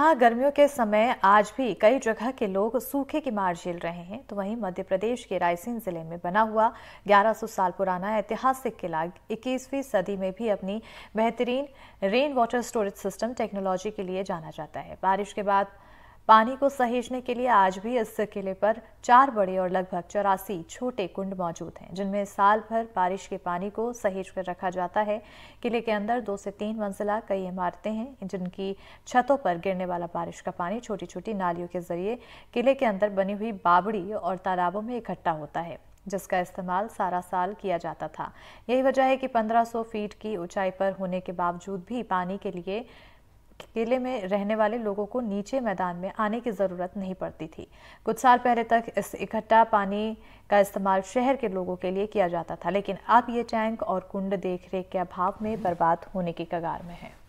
हाँ गर्मियों के समय आज भी कई जगह के लोग सूखे की मार झेल रहे हैं तो वहीं मध्य प्रदेश के रायसेन जिले में बना हुआ 1100 साल पुराना ऐतिहासिक किला 21वीं सदी में भी अपनी बेहतरीन rain water storage system technology के लिए जाना जाता है बारिश के बाद पानी को सहेजने के लिए आज भी इस किले पर चार बड़े और लगभग चौरासी छोटे कुंड मौजूद हैं जिनमें साल भर बारिश के पानी को सहेज कर रखा जाता है किले के अंदर दो से तीन मंजिला कई इमारतें हैं जिनकी छतों पर गिरने वाला बारिश का पानी छोटी छोटी नालियों के जरिए किले के अंदर बनी हुई बाबड़ी और तालाबों में इकट्ठा होता है जिसका इस्तेमाल सारा साल किया जाता था यही वजह है कि 1500 फीट की ऊंचाई पर होने के बावजूद भी पानी के लिए किले में रहने वाले लोगों को नीचे मैदान में आने की ज़रूरत नहीं पड़ती थी कुछ साल पहले तक इस इकट्ठा पानी का इस्तेमाल शहर के लोगों के लिए किया जाता था लेकिन अब ये टैंक और कुंड देखरेख के अभाव में बर्बाद होने की कगार में है